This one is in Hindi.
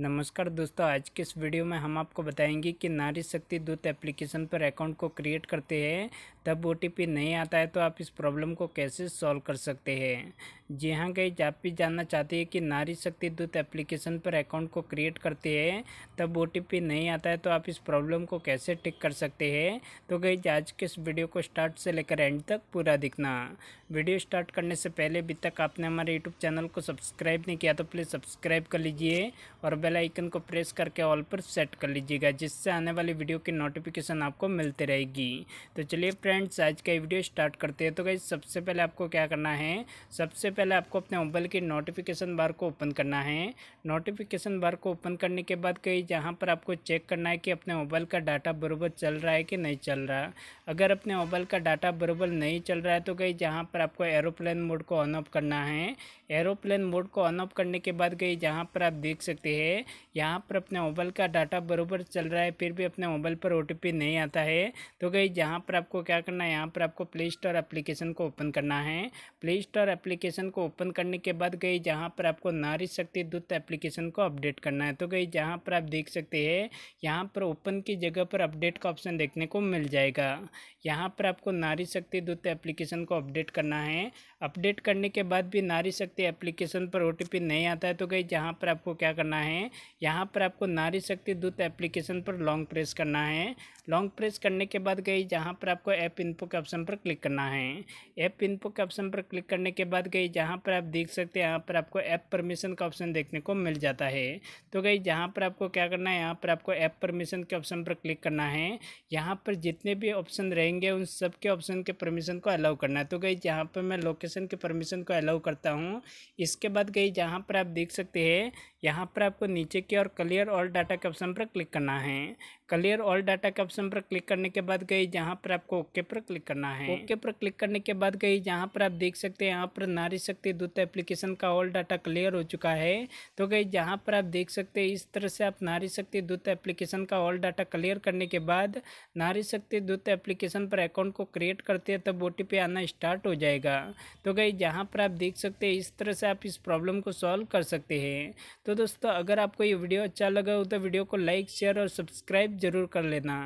नमस्कार दोस्तों आज के इस वीडियो में हम आपको बताएंगे कि नारी शक्ति दूत एप्लीकेशन पर अकाउंट को क्रिएट करते हैं तब ओ नहीं आता है तो आप इस प्रॉब्लम को कैसे सॉल्व कर सकते हैं जी हाँ गई आप भी जानना चाहती है कि नारी शक्ति दूत एप्लीकेशन पर अकाउंट को क्रिएट करते हैं तब ओ नहीं आता है तो आप इस प्रॉब्लम को कैसे टिक कर सकते हैं तो गई आज के इस वीडियो को स्टार्ट से लेकर एंड तक पूरा दिखना वीडियो स्टार्ट करने से पहले अभी तक आपने हमारे यूट्यूब चैनल को सब्सक्राइब नहीं किया तो प्लीज़ सब्सक्राइब कर लीजिए और बेलाइकन को प्रेस करके ऑल पर सेट कर लीजिएगा जिससे आने वाली वीडियो की नोटिफिकेशन आपको मिलती रहेगी तो चलिए फ्रेंड्स आज का वीडियो स्टार्ट करते हैं तो गई सबसे पहले आपको क्या करना है सबसे पहले आपको अपने मोबाइल के नोटिफिकेशन बार को ओपन करना है नोटिफिकेशन बार को ओपन करने के बाद कहीं जहाँ पर आपको चेक करना है कि अपने मोबाइल का डाटा बरूबर चल रहा है कि नहीं चल रहा अगर अपने मोबाइल का डाटा बरूबर नहीं चल रहा है तो कहीं जहाँ पर आपको एरोप्लेन मोड को ऑन ऑफ करना है एरोप्लेन मोड को ऑन ऑफ करने के बाद कहीं जहाँ पर आप देख सकते हैं यहाँ पर अपने मोबाइल का डाटा बरूबर चल रहा है फिर भी अपने मोबाइल पर ओ नहीं आता है तो कहीं जहाँ पर आपको क्या करना है यहाँ पर आपको प्ले स्टोर एप्लीकेशन को ओपन करना है प्ले स्टोर एप्लीकेशन एप्लीकेशन को ओपन करने के बाद गई जहाँ पर आपको नारी शक्ति दूत एप्लीकेशन को अपडेट करना है तो गई जहाँ पर आप देख सकते हैं यहाँ पर ओपन की जगह पर अपडेट का ऑप्शन देखने को मिल जाएगा यहाँ पर आपको नारी शक्ति दूत एप्लीकेशन को अपडेट करना है अपडेट करने के बाद भी नारी शक्ति एप्लीकेशन पर ओ नहीं आता है तो गई जहाँ पर आपको क्या करना है यहाँ पर आपको नारी शक्ति दूत एप्लीकेशन पर लॉन्ग प्रेस करना है लॉन्ग प्रेस करने के बाद गई जहाँ पर आपको ऐप इनपो के ऑप्शन पर क्लिक करना है ऐप इनपो के ऑप्शन पर क्लिक करने के बाद गई जहाँ पर आप देख सकते हैं यहाँ पर आपको ऐप परमिशन का ऑप्शन देखने को मिल जाता है तो गई जहाँ पर आपको क्या करना है यहाँ पर आपको ऐप परमिशन के ऑप्शन पर क्लिक करना है यहाँ पर जितने भी ऑप्शन रहेंगे उन सब के ऑप्शन के परमिशन को अलाउ करना है तो गई जहाँ पर मैं लोकेशन के परमिशन को अलाउ करता हूँ इसके बाद गई जहाँ पर आप देख सकते हैं यहाँ पर आपको नीचे की और क्लियर ऑल डाटा के ऑप्शन पर क्लिक करना है क्लियर ऑल डाटा के ऑप्शन पर क्लिक करने के बाद गई जहाँ पर आपको ओके पर क्लिक करना है ओके पर क्लिक करने के बाद गई जहाँ पर आप देख सकते हैं यहाँ पर नारी शक्ति दूत एप्लीकेशन का ऑल डाटा क्लियर हो चुका है तो गई जहाँ पर आप देख सकते हैं इस तरह से आप नारी शक्ति दूत एप्लीकेशन का ऑल डाटा क्लियर करने के बाद नारी शक्ति दूत एप्लीकेशन पर अकाउंट को क्रिएट करते हैं तब ओ आना स्टार्ट हो जाएगा तो गई जहाँ पर आप देख सकते हैं इस तरह से आप इस प्रॉब्लम को सॉल्व कर सकते हैं तो दोस्तों अगर आपको ये वीडियो अच्छा लगा हो तो वीडियो को लाइक शेयर और सब्सक्राइब जरूर कर लेना